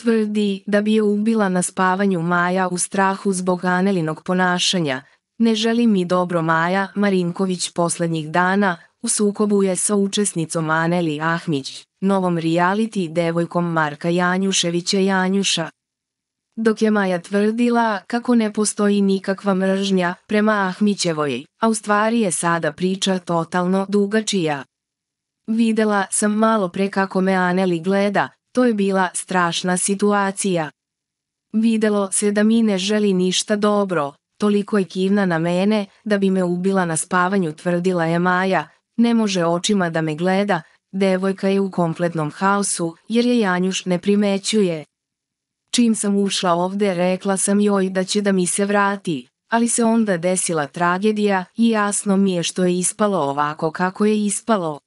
Tvrdi da bi je ubila na spavanju Maja u strahu zbog Anelinog ponašanja. Ne želi mi dobro Maja Marinković posljednjih dana u sukobu je sa učesnicom Aneli Ahmić, novom reality devojkom Marka Janjuševića Janjuša. Dok je Maja tvrdila kako ne postoji nikakva mržnja prema Ahmićevoj, a u stvari je sada priča totalno dugačija. Videla sam malo pre kako me Aneli gleda, to je bila strašna situacija. Videlo se da mi ne želi ništa dobro, toliko je kivna na mene, da bi me ubila na spavanju tvrdila je Maja, ne može očima da me gleda, devojka je u kompletnom haosu jer je Janjuš ne primećuje. Čim sam ušla ovde rekla sam joj da će da mi se vrati, ali se onda desila tragedija i jasno mi je što je ispalo ovako kako je ispalo.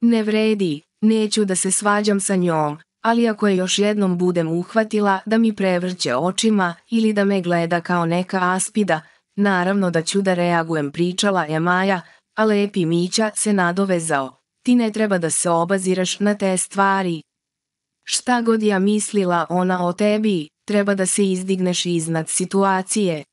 Ne vredi, neću da se svađam sa njom, ali ako je još jednom budem uhvatila da mi prevrće očima ili da me gleda kao neka aspida, naravno da ću da reagujem pričala je Maja, a lepi Mića se nadovezao. Ti ne treba da se obaziraš na te stvari. Šta god ja mislila ona o tebi, treba da se izdigneš iznad situacije.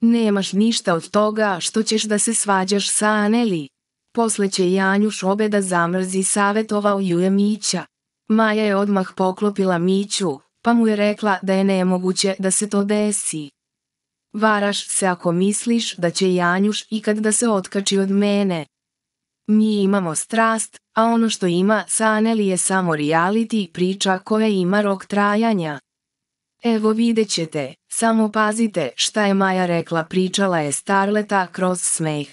Nemaš ništa od toga što ćeš da se svađaš sa Aneli. Posle će Janjuš obe da zamrzi savjetovao ju je Mića. Maja je odmah poklopila Miću, pa mu je rekla da je nemoguće da se to desi. Varaš se ako misliš da će Janjuš ikad da se otkači od mene. Mi imamo strast, a ono što ima Saneli je samo reality priča koja ima rok trajanja. Evo vidjet ćete, samo pazite šta je Maja rekla pričala je Starleta kroz smeh.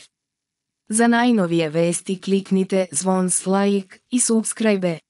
Za najnovije vesti kliknite zvon s like i subscribe.